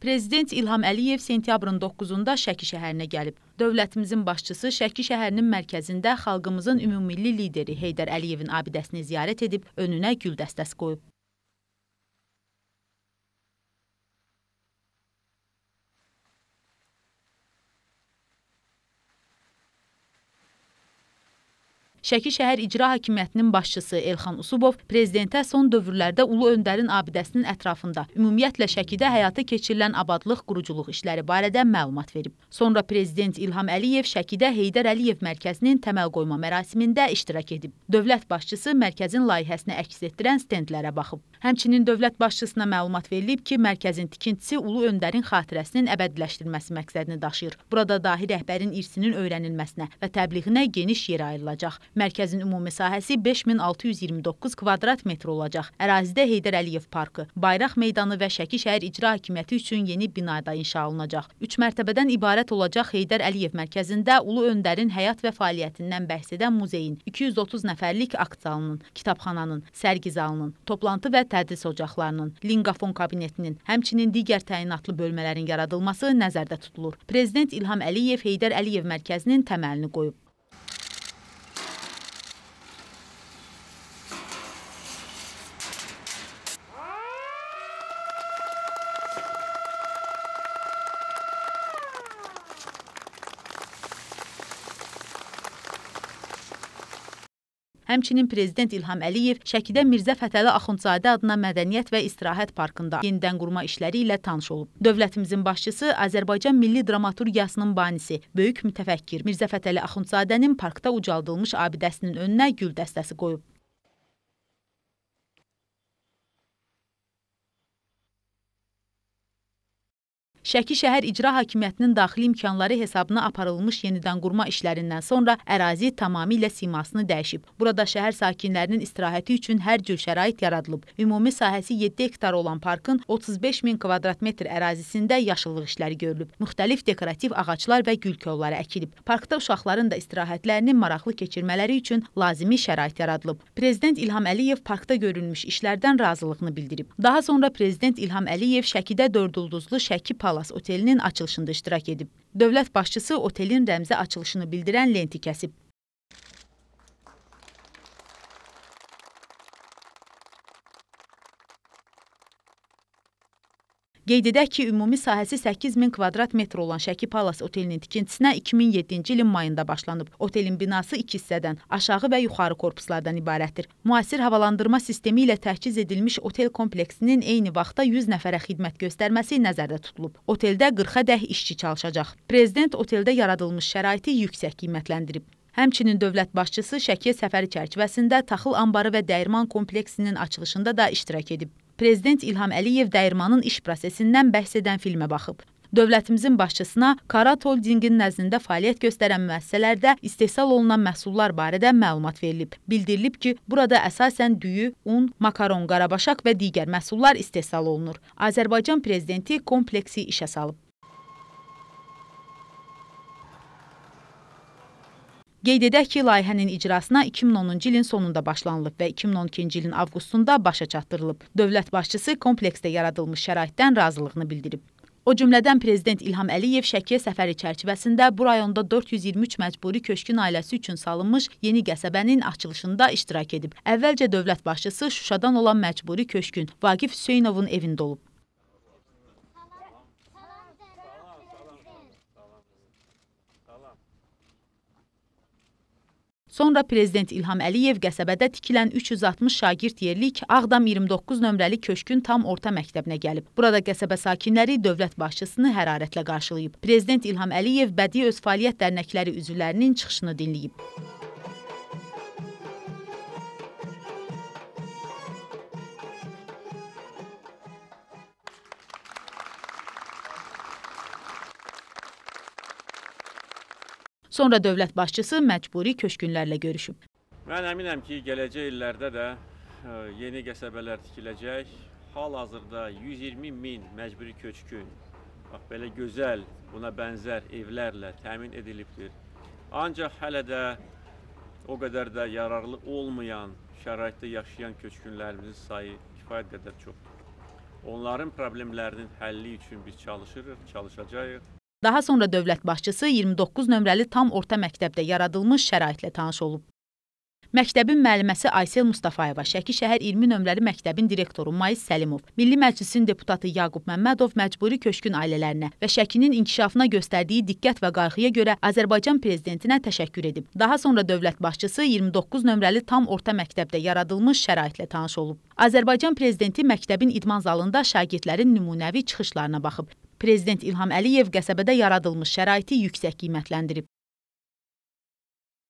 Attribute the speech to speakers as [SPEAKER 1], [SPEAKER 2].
[SPEAKER 1] Prezident İlham Əliyev sentyabrın 9-da Şəki şəhərinə gəlib. Dövlətimizin başçısı Şəki şəhərinin mərkəzində xalqımızın ümummilli lideri Heydər Əliyevin abidəsini ziyarət edib, önünə gül dəstəsi qoyub. Şəki şəhər İcra Hakimiyyətinin başçısı Elxan Usubov prezidentə son dövrlərdə Ulu Öndərin abidəsinin ətrafında ümumiyyətlə Şəkidə həyata keçirilən abadlıq quruculuq işləri barədə məlumat verib. Sonra prezident İlham Əliyev Şəkidə Heydər Əliyev mərkəzinin təməl qoyma mərasimində iştirak edib. Dövlət başçısı mərkəzin layihəsini əks etdirən stendlərə baxıb. Həmçinin dövlət başçısına məlumat verilib ki, mərkəzin tikintisi Ulu Öndərin xatirəsinin əbədiləşdirilməsi məqsədini daşıyır. Burada dahi rəhbərin irsinin öyrənilməsinə və təbliğinə geniş yer ayrılacaq. Mərkəzin ümumi sahəsi 5629 kvadrat metr olacaq. Ərazidə Heydər Əliyev parkı, Bayraq meydanı və Şəki şəhər icra hakimiyyəti üçün yeni binada inşa olunacaq. 3 mərtəbədən ibarət olacaq Heydər Əliyev mərkəzində Ulu Öndərin həyat və fəaliyyətindən bəhs edən muzeyin, 230 nəfərlik akt zalının, kitabxananın, sərgi zalının, toplantı və tədris ocaqlarının, lingafon kabinetinin, həmçinin digər təyinatlı bölmələrin yaradılması nəzərdə tutulur. Prezident İlham Əliyev Heydər Əliyev mərkəzinin təməlini qoyub. Həmçinin prezident İlham Əliyev Şəkidə Mirzə Fətəli Axundzadə adına Mədəniyyət və İstirahət parkında yenidən qurma işləri ilə tanış olub. Dövlətimizin başçısı Azərbaycan milli dramaturgiyasının banisi, böyük mütəfəkkir Mirzə Fətəli Axundzadənin parkda ucaldılmış abidəsinin önünə gül dəstəsi qoyub. Şəki şəhər icra hakimiyyətinin daxili imkanları hesabına aparılmış yenidənqurma işlərindən sonra ərazi tamamilə simasını dəyişib. Burada şəhər sakinlərinin istirahəti üçün hər cür şərait yaradılıb. Ümumi sahəsi 7 hektar olan parkın 35 min kvadrat metr ərazisində yaşıllıq işləri görülüb. Müxtəlif dekorativ ağaclar və gül kolları əkilib. Parkda uşaqların da istirahətlərini maraqlı keçirmələri üçün lazımi şərait yaradılıb. Prezident İlham Əliyev parkda görülmüş işlərdən razılığını bildirib. Daha sonra prezident İlham Əliyev Şəkidə 4 ulduzlu Şəki Pala Palace otelinin açılışında iştirak edib. Dövlət başçısı otelin rəmzi açılışını bildirən lenti kəsib. Qeyd edək ki, ümumi sahəsi 8000 kvadrat metr olan Şəki Palas otelinin tikintisinə 2007-ci ilin mayında başlanıb. Otelin binası iki hissədən, aşağı və yuxarı korpuslardan ibarətdir. Müasir havalandırma sistemi ilə təhciz edilmiş otel kompleksinin eyni vaxtda 100 nəfərə xidmət göstərməsi nəzərdə tutulub. Oteldə 40-a dəh işçi çalışacaq. Prezident oteldə yaradılmış şəraiti yüksək qiymətləndirib. Həmçinin dövlət başçısı Şəkiyə səfəri çərçivəsində taxıl anbarı və dəyirman kompleksinin açılışında da iştirak edib. Prezident İlham Əliyev dəyirmanın iş prosesindən bəhs edən filmə baxıb. Dövlətimizin başçısına Karat Holdingin nəzdində fəaliyyət göstərən müəssisələrdə istehsal olunan məhsullar barədə məlumat verilib. Bildirilib ki, burada əsasən düyü, un, makaron, qarabaşaq və digər məhsullar istehsal olunur. Azərbaycan prezidenti kompleksi işə salıb. Qeyd edək ki, layihənin icrasına 2010-cu ilin sonunda başlanılıb və 2012-ci ilin avqustunda başa çatdırılıb. Dövlət başçısı kompleksdə yaradılmış şəraitdən razılığını bildirib. O cümlədən Prezident İlham Əliyev Şəkiyə səfəri çərçivəsində bu rayonda 423 məcburi köşkün ailəsi üçün salınmış yeni qəsəbənin açılışında iştirak edib. Əvvəlcə dövlət başçısı Şuşadan olan məcburi köşkün Vagif Hüseynovun evində olub. Sonra prezident İlham Əliyev qəsəbədə tikilən 360 şagird yerlik Ağdam 29 nömrəli köşkün tam orta məktəbinə gəlib. Burada qəsəbə sakinləri dövlət başçısını hərarətlə qarşılayıb. Prezident İlham Əliyev bədii öz fəaliyyət dərnəkləri üzvlərinin çıxışını dinləyib. Sonra dövlət başçısı məcburi köşkünlərlə görüşüb. Mən əminəm ki, gələcək illərdə də e, yeni qəsəbələr tikiləcək. Hal-hazırda 120 min məcburi köçkün, bax, belə gözəl, buna bənzər evlərlə təmin edilibdir. Ancaq hələ də o qədər də yararlı olmayan şəraitdə yaşayan köçkünlərimizin sayı kifayət qədər çoxdur. Onların problemlərinin həlli üçün biz çalışırıq, çalışacağıq. Daha sonra dövlət başçısı 29 nömrəli tam orta məktəbdə yaradılmış şəraitlə tanış olub. Məktəbin müəlliməsi Aysel Mustafayeva, Şəki şəhər 20 nömrəli məktəbin direktoru Mais Səlimov, Milli Məclisin deputatı Yaqub Məmmədov məcburi köçkün ailələrinə və Şəkinin inkişafına göstərdiyi diqqət və qayğıya görə Azərbaycan prezidentinə təşəkkür edib. Daha sonra dövlət başçısı 29 nömrəli tam orta məktəbdə yaradılmış şəraitlə tanış olub. Azərbaycan prezidenti məktəbin idman zalında şagirdlərin nümunəvi çıxışlarına baxıb. Prezident İlham Əliyev qəsəbədə yaradılmış şəraiti yüksək qiymətləndirib.